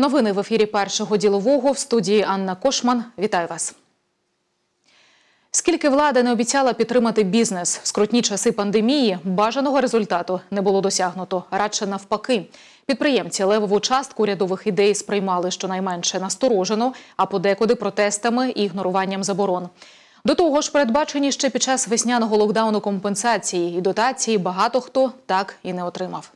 Новини в ефірі першого ділового в студії Анна Кошман. Вітаю вас. Скільки влада не обіцяла підтримати бізнес в скрутні часи пандемії, бажаного результату не було досягнуто. Радше навпаки, підприємці левову частку рядових ідей сприймали щонайменше насторожено, а подекуди протестами і ігноруванням заборон. До того ж, передбачені ще під час весняного локдауну компенсації і дотації багато хто так і не отримав.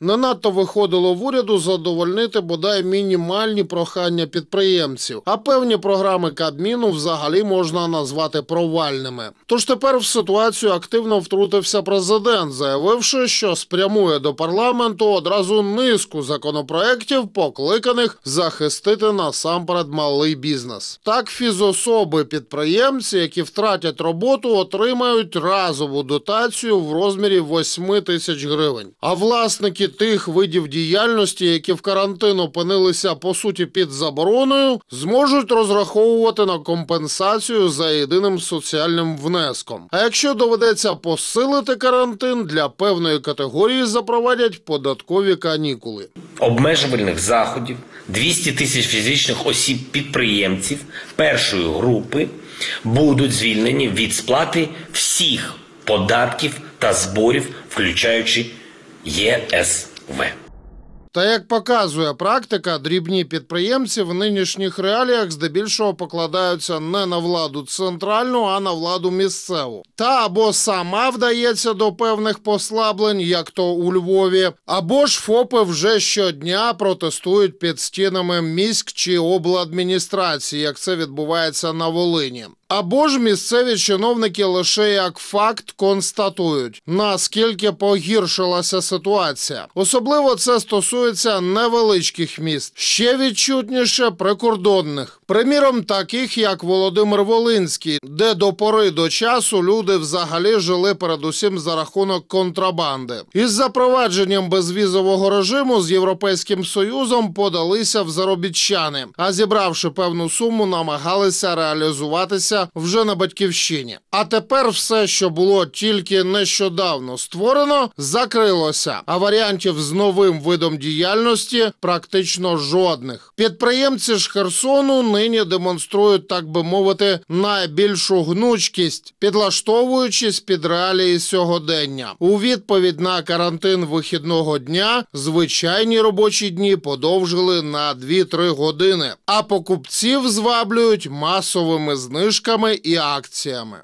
Не надто виходило в уряду задовольнити бодай мінімальні прохання підприємців, а певні програми Кабміну взагалі можна назвати провальними. Тож тепер в ситуацію активно втрутився президент, заявивши, що спрямує до парламенту одразу низку законопроєктів, покликаних захистити насамперед малий бізнес. Так фізособи підприємці, які втратять роботу, отримають разову дотацію в розмірі 8 тисяч гривень. А власники тільки тих видів діяльності, які в карантин опинилися по суті під забороною, зможуть розраховувати на компенсацію за єдиним соціальним внеском. А якщо доведеться посилити карантин, для певної категорії запровадять податкові канікули. Обмежувальних заходів 200 тисяч фізичних осіб підприємців першої групи будуть звільнені від сплати всіх податків та зборів, включаючи. ЄСВ. Е Та як показує практика, дрібні підприємці в нинішніх реаліях здебільшого покладаються не на владу центральну, а на владу місцеву. Та або сама вдається до певних послаблень, як то у Львові, або ж ФОПи вже щодня протестують під стінами міськ чи обладміністрації, як це відбувається на Волині. Або ж місцеві чиновники лише як факт констатують, наскільки погіршилася ситуація. Особливо це стосується невеличких міст, ще відчутніше прикордонних. Приміром, таких як Володимир Волинський, де до пори до часу люди взагалі жили передусім за рахунок контрабанди. Із запровадженням безвізового режиму з Європейським Союзом подалися в заробітчани, а зібравши певну суму, намагалися реалізуватися з'явилася вже на батьківщині. А тепер все, що було тільки нещодавно створено, закрилося. А варіантів з новим видом діяльності практично жодних. Підприємці ж Херсону нині демонструють, так би мовити, найбільшу гнучкість, підлаштовуючись під реалії сьогодення. У відповідь на карантин вихідного дня звичайні робочі дні подовжили на 2-3 години, а покупців зваблюють масовими знижками знижками і акціями.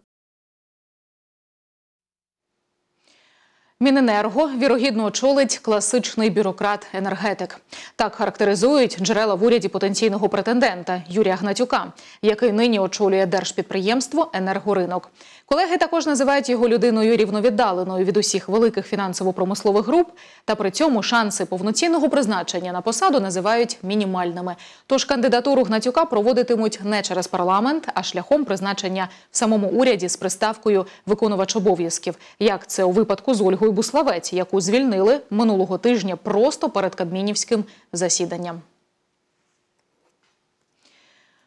Міненерго вірогідно очолить класичний бюрократ-енергетик. Так характеризують джерела в уряді потенційного претендента Юрія Гнатюка, який нині очолює держпідприємство Енергоринок. Колеги також називають його людиною рівновіддаленою від усіх великих фінансово-промислових груп. Та при цьому шанси повноцінного призначення на посаду називають мінімальними. Тож кандидатуру Гнатюка проводитимуть не через парламент, а шляхом призначення в самому уряді з приставкою виконувач обов'язків. Як це у випадку з Ольгою? Юлію Буславець, яку звільнили минулого тижня просто перед Кабмінівським засіданням.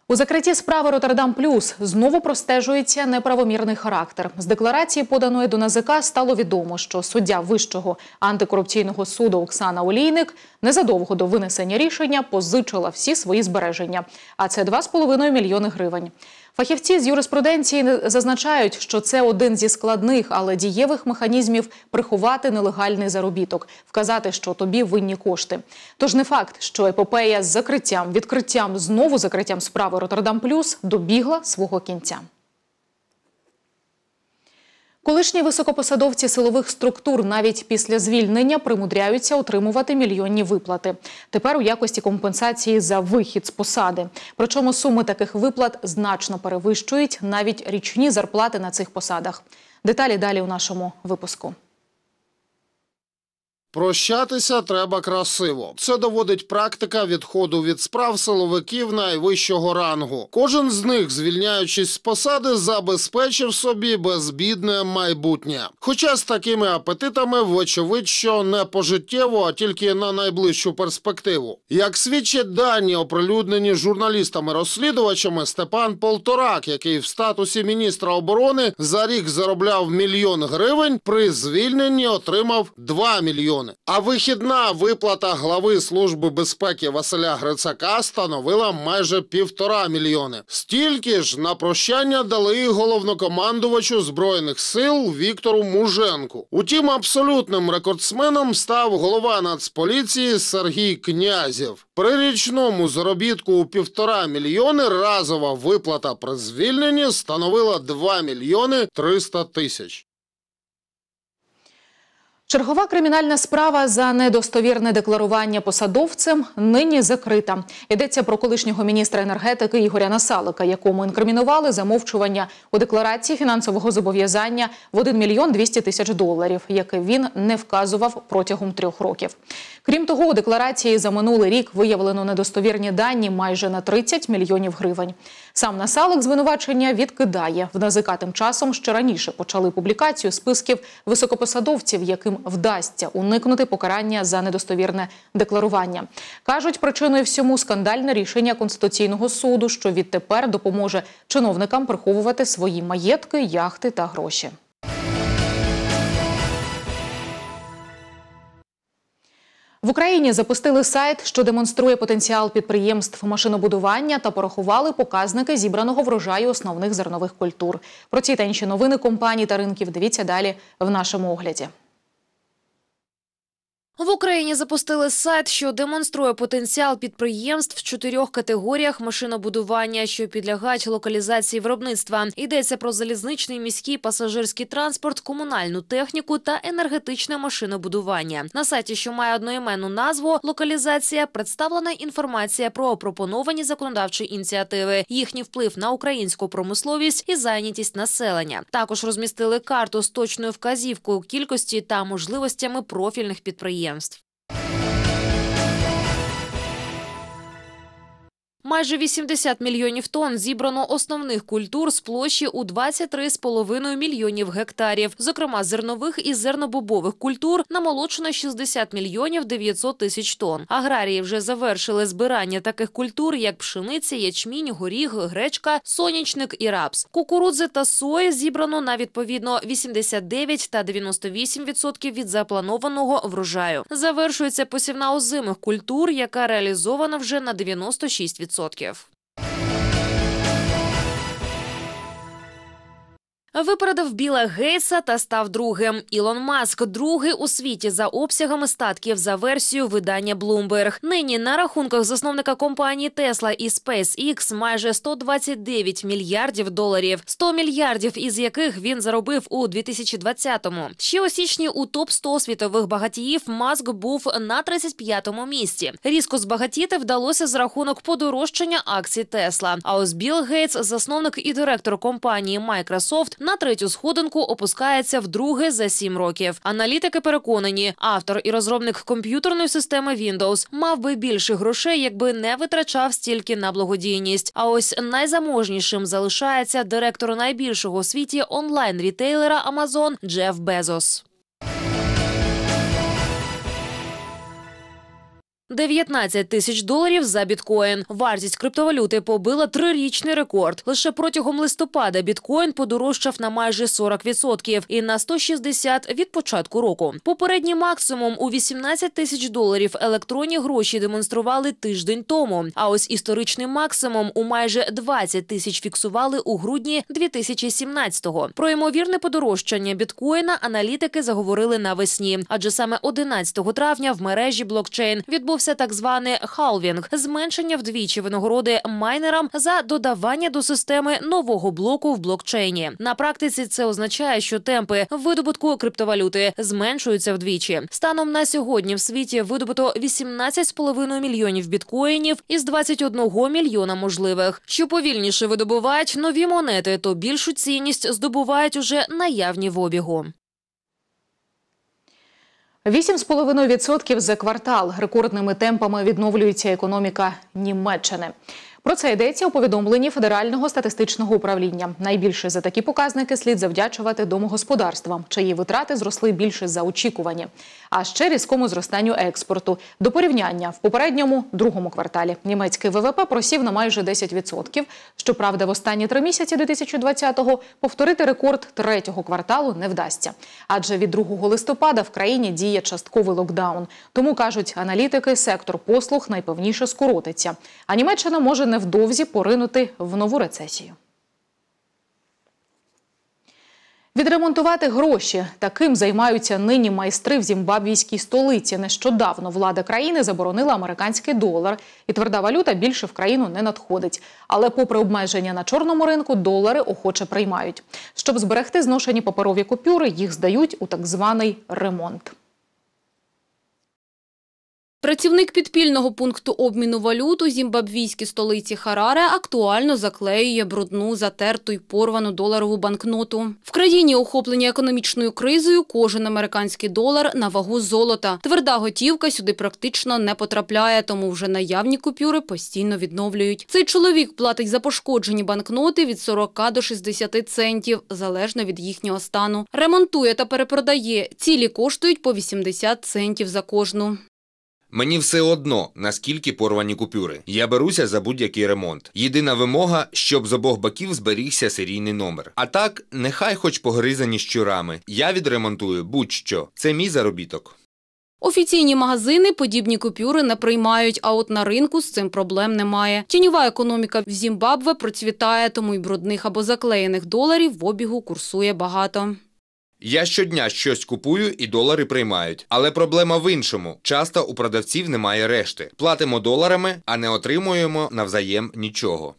У закритті справи Роттердам Плюс знову простежується неправомірний характер. З декларації, поданої до НАЗК, стало відомо, що суддя Вищого антикорупційного суду Оксана Олійник незадовго до винесення рішення позичила всі свої збереження, а це 2,5 мільйони гривень. Фахівці з юриспруденції зазначають, що це один зі складних, але дієвих механізмів приховати нелегальний заробіток, вказати, що тобі винні кошти. Тож не факт, що епопея з закриттям, відкриттям, знову закриттям справи Роттердам Плюс добігла свого кінця. Колишні високопосадовці силових структур навіть після звільнення примудряються отримувати мільйонні виплати. Тепер у якості компенсації за вихід з посади. Причому суми таких виплат значно перевищують навіть річні зарплати на цих посадах. Деталі далі у нашому випуску. Прощатися треба красиво. Це доводить практика відходу від справ силовиків найвищого рангу. Кожен з них, звільняючись з посади, забезпечив собі безбідне майбутнє. Хоча з такими апетитами, вочевидь, що не пожиттєво, а тільки на найближчу перспективу. Як свідчать дані, оприлюднені журналістами-розслідувачами, Степан Полторак, який в статусі міністра оборони за рік заробляв мільйон гривень, при звільненні отримав 2 мільйони оборони. А вихідна виплата глави служби безпеки Василя Грицака становила майже півтора мільйони. Стільки ж на прощання дали головнокомандувачу збройних сил Віктору Муженку. Утім, абсолютним рекордсменом став голова Нацполіції Сергій Князів. При річному заробітку у півтора мільйони разова виплата при звільненні становила 2 мільйони 300 тисяч. Чергова кримінальна справа за недостовірне декларування посадовцем нині закрита. Йдеться про колишнього міністра енергетики Ігоря Насалика, якому інкримінували замовчування у декларації фінансового зобов'язання в 1 мільйон 200 тисяч доларів, яке він не вказував протягом трьох років. Крім того, у декларації за минулий рік виявлено недостовірні дані майже на 30 мільйонів гривень. Сам насалик звинувачення відкидає в НАЗК Тим часом ще раніше почали публікацію списків високопосадовців, яким вдасться уникнути покарання за недостовірне декларування. кажуть, причиною всьому скандальне рішення конституційного суду, що відтепер допоможе чиновникам приховувати свої маєтки, яхти та гроші. В Україні запустили сайт, що демонструє потенціал підприємств машинобудування та порахували показники зібраного врожаю основних зернових культур. Про ці та інші новини компаній та ринків дивіться далі в нашому огляді. В Україні запустили сайт, що демонструє потенціал підприємств в чотирьох категоріях машинобудування, що підлягають локалізації виробництва. Йдеться про залізничний міський пасажирський транспорт, комунальну техніку та енергетичне машинобудування. На сайті, що має одноіменну назву локалізація, представлена інформація про пропоновані законодавчі ініціативи, їхній вплив на українську промисловість і зайнятість населення. Також розмістили карту з точною вказівкою кількості та можливостями профільних підприємств. extremt Майже 80 мільйонів тонн зібрано основних культур з площі у 23,5 мільйонів гектарів. Зокрема, зернових і зернобобових культур намолочено 60 мільйонів 900 тисяч тонн. Аграрії вже завершили збирання таких культур, як пшениця, ячмінь, горіг, гречка, сонячник і рапс. Кукурудзи та сої зібрано на відповідно 89 та 98% від запланованого врожаю. Завершується посівна озимих культур, яка реалізована вже на 96%. Սոտկև Випередив Біла Гейтса та став другим. Ілон Маск, другий у світі за обсягами статків за версію видання Bloomberg. Нині на рахунках засновника компанії Tesla і SpaceX майже 129 мільярдів доларів, 100 мільярдів із яких він заробив у 2020-му. Ще у січні у топ 100 світових багатіїв маск був на 35-му місці. Різко збагатіти вдалося з рахунок подорожчання акцій Tesla. А ось Біл Гейтс, засновник і директор компанії Microsoft, на третю сходинку опускається вдруге за сім років. Аналітики переконані, автор і розробник комп'ютерної системи Windows мав би більше грошей, якби не витрачав стільки на благодійність. А ось найзаможнішим залишається директор найбільшого у світі онлайн рітейлера Amazon Джеф Безос. 19 тисяч доларів за біткоін. Вартість криптовалюти побила трирічний рекорд. Лише протягом листопада біткоін подорожчав на майже 40% і на 160 від початку року. Попередній максимум у 18 тисяч доларів електронні гроші демонстрували тиждень тому. А ось історичний максимум у майже 20 тисяч фіксували у грудні 2017-го. Про ймовірне подорожчання біткоїна аналітики заговорили навесні, адже саме 11 травня в мережі блокчейн відбув відбувся так званий халвінг зменшення вдвічі винагороди майнерам за додавання до системи нового блоку в блокчейні. На практиці це означає, що темпи видобутку криптовалюти зменшуються вдвічі. Станом на сьогодні в світі видобуто 18,5 мільйонів біткоїнів із 21 мільйона можливих. Що повільніше видобувають нові монети, то більшу цінність здобувають уже наявні в обігу. 8,5% за квартал рекордними темпами відновлюється економіка Німеччини. Про це йдеться у повідомленні федерального статистичного управління. Найбільше за такі показники слід завдячувати домогосподарствам, чиї витрати зросли більше за очікування, а ще різкому зростанню експорту. До порівняння в попередньому другому кварталі німецький ВВП просів на майже 10%. Щоправда, в останні три місяці 2020-го повторити рекорд третього кварталу не вдасться, адже від 2 листопада в країні діє частковий локдаун. Тому кажуть аналітики, сектор послуг найпевніше скоротиться. А Німеччина може не невдовзі поринути в нову рецесію. Відремонтувати гроші таким займаються нині майстри в зімбабвійській столиці. Нещодавно влада країни заборонила американський долар, і тверда валюта більше в країну не надходить. Але, попри обмеження на чорному ринку, долари охоче приймають. Щоб зберегти зношені паперові купюри, їх здають у так званий ремонт. Працівник підпільного пункту обміну валют у зімбабвійській столиці Хараре актуально заклеює брудну, затерту й порвану доларову банкноту. В країні охоплені економічною кризою кожен американський долар на вагу золота. Тверда готівка сюди практично не потрапляє, тому вже наявні купюри постійно відновлюють. Цей чоловік платить за пошкоджені банкноти від 40 до 60 центів, залежно від їхнього стану. Ремонтує та перепродає. Цілі коштують по 80 центів за кожну. Мені все одно, наскільки порвані купюри. Я беруся за будь-який ремонт. Єдина вимога, щоб з обох боків зберігся серійний номер. А так, нехай хоч погризані щурами. Я відремонтую будь-що. Це мій заробіток. Офіційні магазини подібні купюри не приймають, а от на ринку з цим проблем немає. Тіньова економіка в Зімбабве процвітає, тому й брудних або заклеєних доларів в обігу курсує багато. Я щодня щось купую і долари приймають. Але проблема в іншому: часто у продавців немає решти. Платимо доларами, а не отримуємо навзаєм нічого.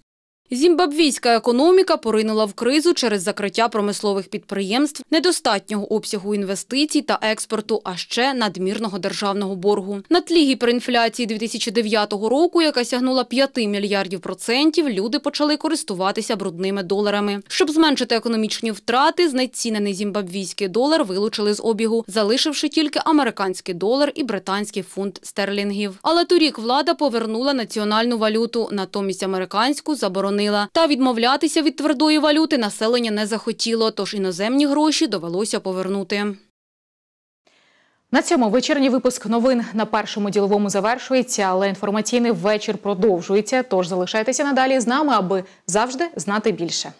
Зімбабвійська економіка поринула в кризу через закриття промислових підприємств, недостатнього обсягу інвестицій та експорту, а ще надмірного державного боргу. На тлі гіперінфляції 2009 року, яка сягнула 5 мільярдів процентів, люди почали користуватися брудними доларами. Щоб зменшити економічні втрати, знецінений зімбабвійський долар вилучили з обігу, залишивши тільки американський долар і британський фунт стерлінгів. Але торік влада повернула національну валюту, натомість американську заборонили заборонила. Та відмовлятися від твердої валюти населення не захотіло, тож іноземні гроші довелося повернути. На цьому вечірній випуск новин на першому діловому завершується, але інформаційний вечір продовжується. Тож залишайтеся надалі з нами, аби завжди знати більше.